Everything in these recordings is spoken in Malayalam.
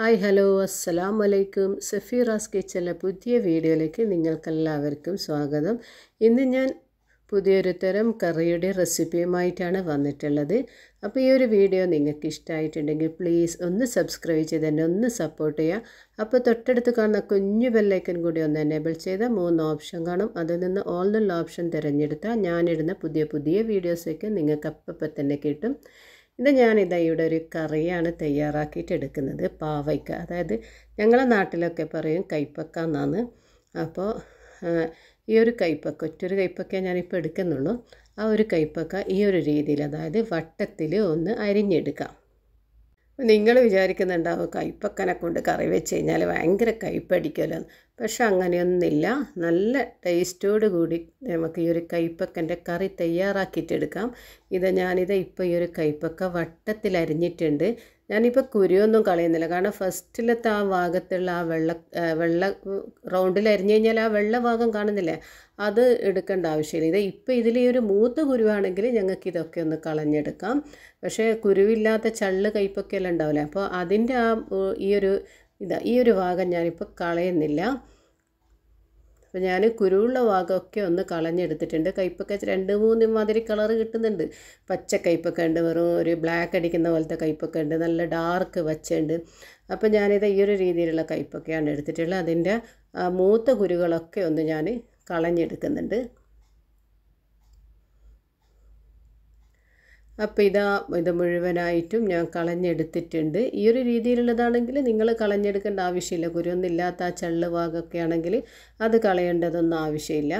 ഹായ് ഹലോ അസ്സലാം വലൈക്കും സഫീറാസ് കിച്ചണിലെ പുതിയ വീഡിയോയിലേക്ക് നിങ്ങൾക്കെല്ലാവർക്കും സ്വാഗതം ഇന്ന് ഞാൻ പുതിയൊരു തരം കറിയുടെ റെസിപ്പിയുമായിട്ടാണ് വന്നിട്ടുള്ളത് അപ്പോൾ ഈ ഒരു വീഡിയോ നിങ്ങൾക്ക് ഇഷ്ടമായിട്ടുണ്ടെങ്കിൽ പ്ലീസ് ഒന്ന് സബ്സ്ക്രൈബ് ചെയ്ത് തന്നെ ഒന്ന് സപ്പോർട്ട് ചെയ്യുക അപ്പോൾ തൊട്ടടുത്ത് കാണുന്ന കുഞ്ഞു ബെല്ലൈക്കൻ കൂടി ഒന്ന് എനേബിൾ ചെയ്ത മൂന്ന് ഓപ്ഷൻ കാണും അതിൽ നിന്ന് ഓൾ എന്നുള്ള ഓപ്ഷൻ തിരഞ്ഞെടുത്താൽ ഞാനിടുന്ന പുതിയ പുതിയ വീഡിയോസൊക്കെ നിങ്ങൾക്ക് അപ്പം തന്നെ കിട്ടും ഇത് ഞാനിതാ ഇവിടെ ഒരു കറിയാണ് തയ്യാറാക്കിയിട്ട് എടുക്കുന്നത് പാവയ്ക്ക അതായത് ഞങ്ങളെ നാട്ടിലൊക്കെ പറയും കൈപ്പക്ക എന്നാണ് അപ്പോൾ ഈ ഒരു കൈപ്പക്ക ഒറ്റൊരു കൈപ്പക്ക ഞാനിപ്പോൾ എടുക്കുന്നുള്ളൂ ആ ഒരു കൈപ്പക്ക ഈ ഒരു രീതിയിൽ അതായത് വട്ടത്തിൽ ഒന്ന് അരിഞ്ഞെടുക്കാം നിങ്ങൾ വിചാരിക്കുന്നുണ്ടാവും കൈപ്പക്കനെ കൊണ്ട് കറി വെച്ച് കഴിഞ്ഞാൽ ഭയങ്കര കൈപ്പടിക്കുമല്ലോ പക്ഷെ അങ്ങനെയൊന്നുമില്ല നല്ല ടേസ്റ്റോട് കൂടി നമുക്ക് ഈ ഒരു കയ്പ്പക്കൻ്റെ കറി തയ്യാറാക്കിയിട്ടെടുക്കാം ഇത് ഞാനിത് ഇപ്പോൾ ഈ ഒരു കയ്പ്പക്ക വട്ടത്തിൽ അരിഞ്ഞിട്ടുണ്ട് ഞാനിപ്പോൾ കുരുവൊന്നും കളയുന്നില്ല കാരണം ഫസ്റ്റിലത്തെ ആ ഭാഗത്തുള്ള ആ വെള്ള വെള്ള റൗണ്ടിൽ അരിഞ്ഞു കഴിഞ്ഞാൽ ആ വെള്ള ഭാഗം കാണുന്നില്ലേ അത് എടുക്കേണ്ട ആവശ്യമില്ല ഇത് ഇപ്പോൾ ഇതിൽ ഈ ഒരു മൂത്ത കുരുവാണെങ്കിൽ ഞങ്ങൾക്ക് ഇതൊക്കെ ഒന്ന് കളഞ്ഞെടുക്കാം പക്ഷേ കുരുവില്ലാത്ത ചള്ള് കയ്പൊക്കെ എല്ലാം ഉണ്ടാവില്ലേ അപ്പോൾ അതിൻ്റെ ആ ഈ ഒരു ഇതാ ഈ ഒരു ഭാഗം ഞാനിപ്പോൾ കളയുന്നില്ല അപ്പോൾ ഞാൻ കുരുവുള്ള ഭാഗമൊക്കെ ഒന്ന് കളഞ്ഞെടുത്തിട്ടുണ്ട് കയ്പ്പൊക്കെ രണ്ട് മൂന്ന് മാതിരി കളർ കിട്ടുന്നുണ്ട് പച്ച കയ്പ്പൊക്കെ ഉണ്ട് വെറും ഒരു ബ്ലാക്ക് അടിക്കുന്ന പോലത്തെ കയ്പ്പൊക്കെ ഉണ്ട് നല്ല ഡാർക്ക് വച്ചുണ്ട് അപ്പോൾ ഞാനിത് ഈ ഒരു രീതിയിലുള്ള കയ്പ്പൊക്കെയാണ് എടുത്തിട്ടുള്ളത് അതിൻ്റെ മൂത്ത കുരുകളൊക്കെ ഒന്ന് ഞാൻ കളഞ്ഞെടുക്കുന്നുണ്ട് അപ്പോൾ ഇതാ ഇത് മുഴുവനായിട്ടും ഞാൻ കളഞ്ഞെടുത്തിട്ടുണ്ട് ഈ ഒരു രീതിയിലുള്ളതാണെങ്കിൽ നിങ്ങൾ കളഞ്ഞെടുക്കേണ്ട ആവശ്യമില്ല കുരുവൊന്നില്ലാത്ത ആ ചള്ള് ഭാഗമൊക്കെ ആണെങ്കിൽ അത് കളയേണ്ടതൊന്നും ആവശ്യമില്ല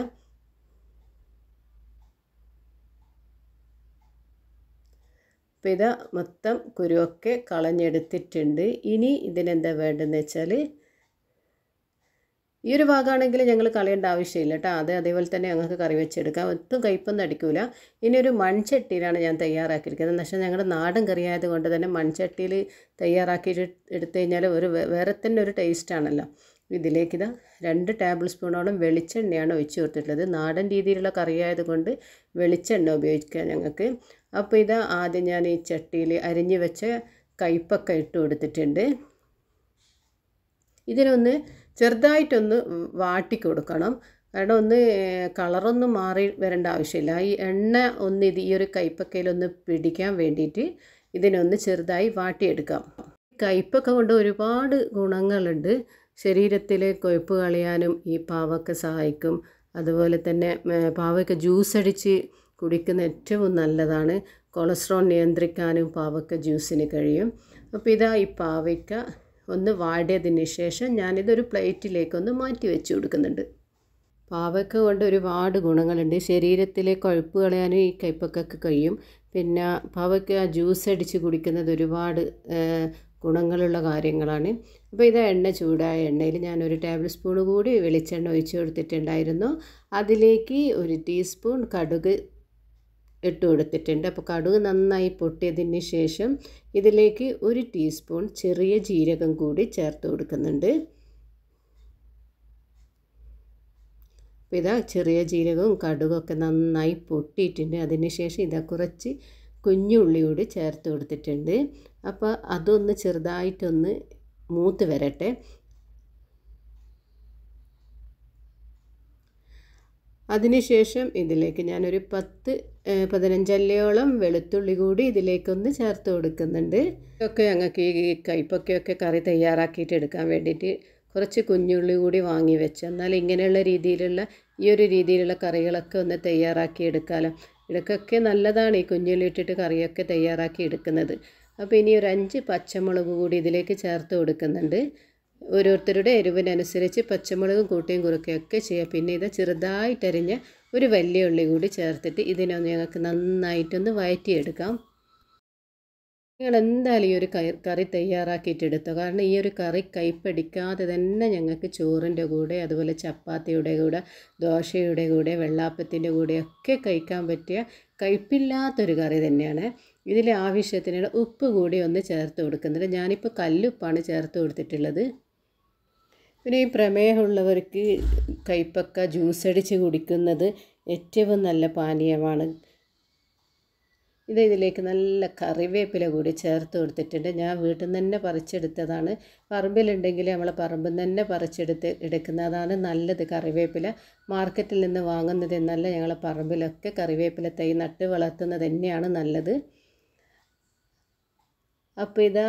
അപ്പോൾ ഇതാ മൊത്തം കുരുവൊക്കെ കളഞ്ഞെടുത്തിട്ടുണ്ട് ഇനി ഇതിനെന്താ വേണ്ടതെന്ന് വെച്ചാൽ ഈ ഒരു ഭാഗമാണെങ്കിൽ ഞങ്ങൾ കളയേണ്ട ആവശ്യമില്ല കേട്ടോ അത് അതേപോലെ തന്നെ ഞങ്ങൾക്ക് കറി വെച്ചെടുക്കാം ഒട്ടും കയ്പൊന്നും അടിക്കില്ല ഇനി ഒരു മൺചട്ടിയിലാണ് ഞാൻ തയ്യാറാക്കിയിരിക്കുന്നത് എന്നുവെച്ചാൽ ഞങ്ങളുടെ നാടൻ കറിയായത് കൊണ്ട് തന്നെ മൺചട്ടിയിൽ തയ്യാറാക്കി എടുത്തു കഴിഞ്ഞാൽ ഒരു വേറെ തന്നെ ഒരു ടേസ്റ്റാണല്ലോ ഇതിലേക്ക് ഇതാ രണ്ട് ടേബിൾ സ്പൂണോളം വെളിച്ചെണ്ണയാണ് ഒഴിച്ചു കൊടുത്തിട്ടുള്ളത് നാടൻ രീതിയിലുള്ള കറിയായത് കൊണ്ട് വെളിച്ചെണ്ണ ഉപയോഗിക്കാം ഞങ്ങൾക്ക് അപ്പോൾ ഇത് ആദ്യം ഞാൻ ഈ ചട്ടിയിൽ അരിഞ്ഞു വെച്ച കയ്പൊക്കെ ഇട്ട് കൊടുത്തിട്ടുണ്ട് ഇതിനൊന്ന് ചെറുതായിട്ടൊന്ന് വാട്ടി കൊടുക്കണം കാരണം ഒന്ന് കളറൊന്നും മാറി വരേണ്ട ആവശ്യമില്ല ഈ എണ്ണ ഒന്ന് ഇത് ഈ ഒരു കയ്പ്പക്കയിലൊന്ന് പിടിക്കാൻ വേണ്ടിയിട്ട് ഇതിനൊന്ന് ചെറുതായി വാട്ടിയെടുക്കാം കയ്പ്പൊക്കെ കൊണ്ട് ഒരുപാട് ഗുണങ്ങളുണ്ട് ശരീരത്തിലെ കൊഴുപ്പ് കളയാനും ഈ പാവക്ക സഹായിക്കും അതുപോലെ തന്നെ പാവക്ക ജ്യൂസ് അടിച്ച് കുടിക്കുന്ന ഏറ്റവും നല്ലതാണ് കൊളസ്ട്രോൾ നിയന്ത്രിക്കാനും പാവക്ക ജ്യൂസിന് കഴിയും അപ്പോൾ ഇതാ ഈ പാവയ്ക്ക ഒന്ന് വാടിയതിന് ശേഷം ഞാനിതൊരു പ്ലേറ്റിലേക്കൊന്ന് മാറ്റി വെച്ച് കൊടുക്കുന്നുണ്ട് പാവയ്ക്ക കൊണ്ട് ഒരുപാട് ഗുണങ്ങളുണ്ട് ശരീരത്തിലെ കൊഴുപ്പ് കളയാനും ഈ കയ്പക്കൊക്കെ കഴിയും പിന്നെ പാവയ്ക്ക ജ്യൂസ് അടിച്ച് കുടിക്കുന്നത് ഒരുപാട് ഗുണങ്ങളുള്ള കാര്യങ്ങളാണ് അപ്പോൾ ഇത് എണ്ണ ചൂടായ എണ്ണയിൽ ഞാൻ ഒരു ടേബിൾ സ്പൂൺ കൂടി വെളിച്ചെണ്ണ ഒഴിച്ച് കൊടുത്തിട്ടുണ്ടായിരുന്നു അതിലേക്ക് ഒരു ടീസ്പൂൺ കടുക് ഇട്ട് കൊടുത്തിട്ടുണ്ട് അപ്പോൾ കടുക് നന്നായി പൊട്ടിയതിന് ശേഷം ഇതിലേക്ക് ഒരു ടീസ്പൂൺ ചെറിയ ജീരകം കൂടി ചേർത്ത് കൊടുക്കുന്നുണ്ട് അപ്പോൾ ഇതാ ചെറിയ ജീരകവും കടുകൊക്കെ നന്നായി പൊട്ടിയിട്ടുണ്ട് അതിന് ശേഷം ഇതാ കുറച്ച് കുഞ്ഞുള്ളി കൂടി ചേർത്ത് കൊടുത്തിട്ടുണ്ട് അപ്പോൾ അതൊന്ന് ചെറുതായിട്ടൊന്ന് മൂത്ത് വരട്ടെ അതിനുശേഷം ഇതിലേക്ക് ഞാനൊരു പത്ത് പതിനഞ്ചല്ലയോളം വെളുത്തുള്ളി കൂടി ഇതിലേക്കൊന്ന് ചേർത്ത് കൊടുക്കുന്നുണ്ട് ഇതൊക്കെ ഞങ്ങൾക്ക് ഈ കയ്പൊക്കെയൊക്കെ കറി തയ്യാറാക്കിയിട്ട് എടുക്കാൻ വേണ്ടിയിട്ട് കുറച്ച് കുഞ്ഞുള്ളി കൂടി വാങ്ങി വെച്ച് എന്നാൽ ഇങ്ങനെയുള്ള രീതിയിലുള്ള ഈ ഒരു രീതിയിലുള്ള കറികളൊക്കെ ഒന്ന് തയ്യാറാക്കി എടുക്കാമല്ലോ ഇടയ്ക്കൊക്കെ നല്ലതാണ് ഈ കുഞ്ഞുള്ളി ഇട്ടിട്ട് കറിയൊക്കെ തയ്യാറാക്കി എടുക്കുന്നത് അപ്പോൾ ഇനി ഒരു അഞ്ച് പച്ചമുളക് കൂടി ഇതിലേക്ക് ചേർത്ത് കൊടുക്കുന്നുണ്ട് ഓരോരുത്തരുടെ എരിവിനനുസരിച്ച് പച്ചമുളകും കൂട്ടിയും കുറുക്കുകയൊക്കെ ചെയ്യുക പിന്നെ ഇത് ചെറുതായിട്ടരിഞ്ഞ ഒരു വലിയ ഉള്ളി കൂടി ചേർത്തിട്ട് ഇതിനെ ഞങ്ങൾക്ക് നന്നായിട്ടൊന്ന് വയറ്റിയെടുക്കാം നിങ്ങൾ എന്തായാലും ഈ ഒരു കറി തയ്യാറാക്കിയിട്ടെടുത്തോ കാരണം ഈ ഒരു കറി കൈപ്പടിക്കാതെ തന്നെ ഞങ്ങൾക്ക് ചോറിൻ്റെ കൂടെ അതുപോലെ ചപ്പാത്തിയുടെ കൂടെ ദോശയുടെ കൂടെ വെള്ളാപ്പത്തിൻ്റെ കൂടെ ഒക്കെ കഴിക്കാൻ പറ്റിയ കഴിപ്പില്ലാത്തൊരു കറി തന്നെയാണ് ഇതിൽ ആവശ്യത്തിനുള്ള ഉപ്പ് കൂടി ഒന്ന് ചേർത്ത് കൊടുക്കുന്നുണ്ട് ഞാനിപ്പോൾ കല്ലുപ്പാണ് ചേർത്ത് കൊടുത്തിട്ടുള്ളത് പിന്നെ ഈ പ്രമേഹമുള്ളവർക്ക് കൈപ്പക്ക ജ്യൂസ് അടിച്ച് കുടിക്കുന്നത് ഏറ്റവും നല്ല പാനീയമാണ് ഇത് ഇതിലേക്ക് നല്ല കറിവേപ്പില കൂടി ചേർത്ത് കൊടുത്തിട്ടുണ്ട് ഞാൻ വീട്ടിൽ നിന്ന് തന്നെ പറിച്ചെടുത്തതാണ് പറമ്പിലുണ്ടെങ്കിൽ നമ്മൾ പറമ്പിൽ നിന്ന് തന്നെ പറിച്ചെടുത്ത് എടുക്കുന്നതാണ് നല്ലത് കറിവേപ്പില മാർക്കറ്റിൽ നിന്ന് വാങ്ങുന്നത് എന്നല്ല ഞങ്ങൾ പറമ്പിലൊക്കെ കറിവേപ്പില തൈ നട്ട് വളർത്തുന്നത് തന്നെയാണ് നല്ലത് അപ്പോൾ ഇതാ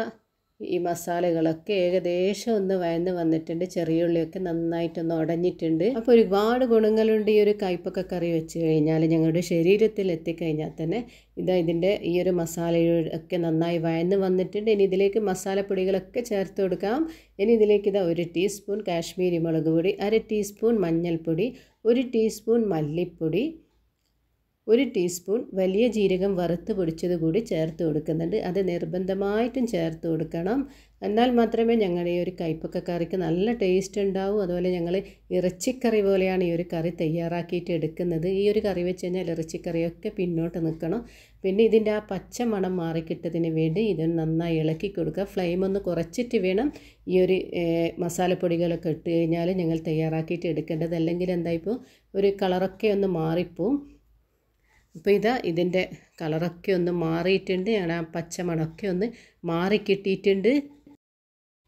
ഈ മസാലകളൊക്കെ ഏകദേശം ഒന്ന് വയന്ന് വന്നിട്ടുണ്ട് ചെറിയ ഉള്ളിയൊക്കെ നന്നായിട്ടൊന്ന് ഉടഞ്ഞിട്ടുണ്ട് അപ്പോൾ ഒരുപാട് ഗുണങ്ങളുണ്ട് ഈ ഒരു കയ്പക്ക കറി വെച്ച് കഴിഞ്ഞാൽ ഞങ്ങളുടെ ശരീരത്തിൽ എത്തിക്കഴിഞ്ഞാൽ തന്നെ ഇതാ ഇതിൻ്റെ ഈ ഒരു മസാലയൊക്കെ ഒക്കെ നന്നായി വയന്ന് വന്നിട്ടുണ്ട് ഇനി ഇതിലേക്ക് മസാലപ്പൊടികളൊക്കെ ചേർത്ത് കൊടുക്കാം ഇനി ഇതിലേക്ക് ഇതാ ഒരു ടീസ്പൂൺ കാശ്മീരി മുളക് പൊടി അര ടീസ്പൂൺ മഞ്ഞൾപ്പൊടി ഒരു ടീസ്പൂൺ മല്ലിപ്പൊടി ഒരു ടീസ്പൂൺ വലിയ ജീരകം വറുത്ത് പൊടിച്ചത് കൂടി ചേർത്ത് കൊടുക്കുന്നുണ്ട് അത് നിർബന്ധമായിട്ടും ചേർത്ത് കൊടുക്കണം എന്നാൽ മാത്രമേ ഞങ്ങളുടെ ഈ ഒരു കയ്പ്പൊക്കെ കറിക്ക് നല്ല ടേസ്റ്റ് ഉണ്ടാവൂ അതുപോലെ ഞങ്ങൾ ഇറച്ചിക്കറി പോലെയാണ് ഈ ഒരു കറി തയ്യാറാക്കിയിട്ട് എടുക്കുന്നത് ഈ ഒരു കറി വെച്ച് കഴിഞ്ഞാൽ ഇറച്ചിക്കറിയൊക്കെ പിന്നോട്ട് നിൽക്കണം പിന്നെ ഇതിൻ്റെ ആ പച്ച മണം മാറിക്കിട്ടതിന് വേണ്ടി ഇത് നന്നായി ഇളക്കി കൊടുക്കുക ഫ്ലെയിം ഒന്ന് കുറച്ചിട്ട് വേണം ഈ ഒരു മസാലപ്പൊടികളൊക്കെ ഇട്ട് കഴിഞ്ഞാൽ ഞങ്ങൾ തയ്യാറാക്കിയിട്ട് എടുക്കേണ്ടത് അല്ലെങ്കിൽ എന്തായിപ്പോൾ ഒരു കളറൊക്കെ ഒന്ന് മാറിപ്പോവും അപ്പോൾ ഇതാ ഇതിൻ്റെ കളറൊക്കെ ഒന്ന് മാറിയിട്ടുണ്ട് ഞാൻ ആ പച്ച മണമൊക്കെ ഒന്ന് മാറി കിട്ടിയിട്ടുണ്ട്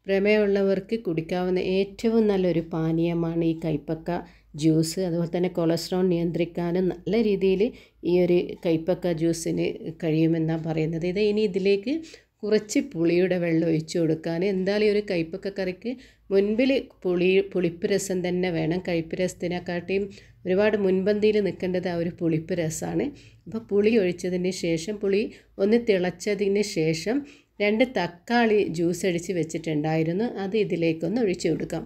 പ്രമേയമുള്ളവർക്ക് കുടിക്കാവുന്ന ഏറ്റവും നല്ലൊരു പാനീയമാണ് ഈ കൈപ്പക്ക ജ്യൂസ് അതുപോലെ തന്നെ കൊളസ്ട്രോൾ നിയന്ത്രിക്കാനും നല്ല രീതിയിൽ ഈ ഒരു കൈപ്പക്ക ജ്യൂസിന് കഴിയുമെന്നാണ് പറയുന്നത് ഇത് ഇനി ഇതിലേക്ക് കുറച്ച് പുളിയുടെ വെള്ളം ഒഴിച്ച് കൊടുക്കാൻ എന്തായാലും ഒരു കയ്പ്പൊക്കെ കറിക്ക് മുൻപിൽ പുളി പുളിപ്പ് രസം തന്നെ വേണം കയ്പ്പ് രസത്തിനെക്കാട്ടിയും ഒരുപാട് മുൻപന്തിയിൽ നിൽക്കേണ്ടത് ആ ഒരു പുളിപ്പ് രസമാണ് അപ്പോൾ പുളി ഒഴിച്ചതിന് ശേഷം പുളി ഒന്ന് തിളച്ചതിന് ശേഷം രണ്ട് തക്കാളി ജ്യൂസ് അടിച്ച് വെച്ചിട്ടുണ്ടായിരുന്നു അത് ഇതിലേക്കൊന്ന് ഒഴിച്ചു കൊടുക്കാം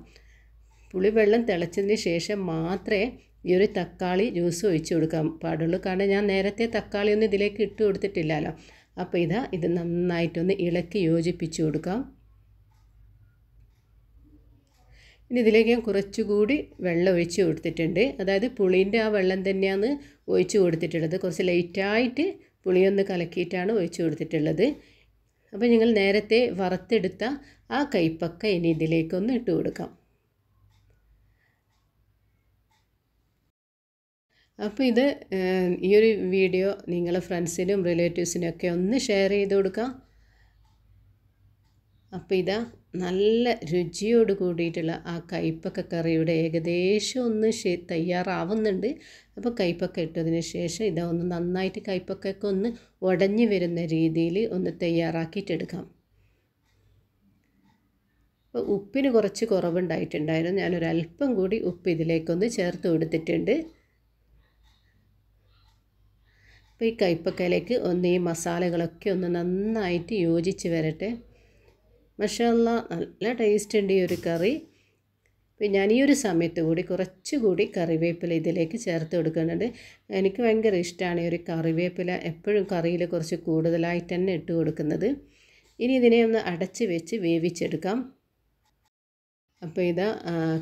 പുളി വെള്ളം തിളച്ചതിന് ശേഷം മാത്രമേ ഈ ഒരു തക്കാളി ജ്യൂസ് ഒഴിച്ചു കൊടുക്കാൻ പാടുള്ളൂ കാരണം ഞാൻ നേരത്തെ തക്കാളി ഒന്നും ഇതിലേക്ക് ഇട്ട് കൊടുത്തിട്ടില്ലല്ലോ അപ്പോൾ ഇതാ ഇത് നന്നായിട്ടൊന്ന് ഇളക്കി യോജിപ്പിച്ച് കൊടുക്കാം ഇനി ഇതിലേക്ക് ഞാൻ കുറച്ചുകൂടി വെള്ളം ഒഴിച്ച് കൊടുത്തിട്ടുണ്ട് അതായത് പുളിൻ്റെ ആ വെള്ളം തന്നെയാണ് ഒഴിച്ച് കൊടുത്തിട്ടുള്ളത് കുറച്ച് ലൈറ്റായിട്ട് പുളിയൊന്ന് കലക്കിയിട്ടാണ് ഒഴിച്ച് കൊടുത്തിട്ടുള്ളത് അപ്പോൾ നിങ്ങൾ നേരത്തെ വറുത്തെടുത്ത ആ കൈപ്പക്ക ഇനി ഇതിലേക്കൊന്ന് ഇട്ട് കൊടുക്കാം അപ്പോൾ ഇത് ഈ ഒരു വീഡിയോ നിങ്ങൾ ഫ്രണ്ട്സിനും റിലേറ്റീവ്സിനും ഒക്കെ ഒന്ന് ഷെയർ ചെയ്ത് കൊടുക്കുക അപ്പോൾ ഇതാ നല്ല രുചിയോട് കൂടിയിട്ടുള്ള ആ കയ്പക്ക കറിയുടെ ഏകദേശം ഒന്ന് തയ്യാറാവുന്നുണ്ട് അപ്പോൾ കയ്പക്ക ഇട്ടതിന് ശേഷം ഇതാ ഒന്ന് നന്നായിട്ട് കയ്പക്കൊക്കെ ഒന്ന് ഉടഞ്ഞു വരുന്ന രീതിയിൽ ഒന്ന് തയ്യാറാക്കിയിട്ടെടുക്കാം അപ്പോൾ ഉപ്പിന് കുറച്ച് കുറവുണ്ടായിട്ടുണ്ടായിരുന്നു ഞാനൊരല്പം കൂടി ഉപ്പ് ഇതിലേക്കൊന്ന് ചേർത്ത് കൊടുത്തിട്ടുണ്ട് അപ്പോൾ ഈ കയ്പ്പക്കയിലേക്ക് ഒന്ന് ഈ മസാലകളൊക്കെ ഒന്ന് നന്നായിട്ട് യോജിച്ച് വരട്ടെ മഷാല്ല നല്ല ടേസ്റ്റ് ഉണ്ട് ഈ ഒരു കറി അപ്പോൾ ഞാൻ ഈ ഒരു സമയത്ത് കൂടി കുറച്ചുകൂടി കറിവേപ്പില ഇതിലേക്ക് ചേർത്ത് കൊടുക്കുന്നുണ്ട് എനിക്ക് ഭയങ്കര ഇഷ്ടമാണ് ഈ ഒരു കറിവേപ്പില എപ്പോഴും കറിയിൽ കുറച്ച് കൂടുതലായിട്ട് തന്നെ ഇട്ട് കൊടുക്കുന്നത് ഇനി ഇതിനെ ഒന്ന് അടച്ച് വെച്ച് വേവിച്ചെടുക്കാം അപ്പോൾ ഇത്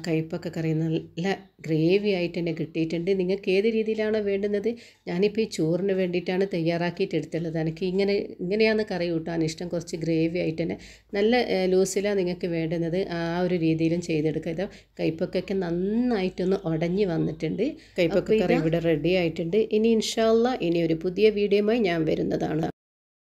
കയ്പക്ക കറി നല്ല ഗ്രേവി ആയിട്ട് തന്നെ കിട്ടിയിട്ടുണ്ട് നിങ്ങൾക്ക് ഏത് രീതിയിലാണ് വേണ്ടുന്നത് ഞാനിപ്പോൾ ഈ ചോറിന് വേണ്ടിയിട്ടാണ് തയ്യാറാക്കിയിട്ട് എടുത്തുള്ളത് എനിക്ക് ഇങ്ങനെ ഇങ്ങനെയാണ് കറി കൂട്ടാൻ ഇഷ്ടം കുറച്ച് ഗ്രേവി ആയിട്ട് തന്നെ നല്ല ലൂസിലാണ് നിങ്ങൾക്ക് വേണ്ടുന്നത് ആ ഒരു രീതിയിലും ചെയ്തെടുക്കുക ഇത് കയ്പക്കൊക്കെ നന്നായിട്ടൊന്ന് ഉടഞ്ഞു വന്നിട്ടുണ്ട് കയ്പക്ക കറി ഇവിടെ റെഡി ആയിട്ടുണ്ട് ഇനി ഇൻഷാല്ല ഇനി ഒരു പുതിയ വീഡിയോയുമായി ഞാൻ വരുന്നതാണ്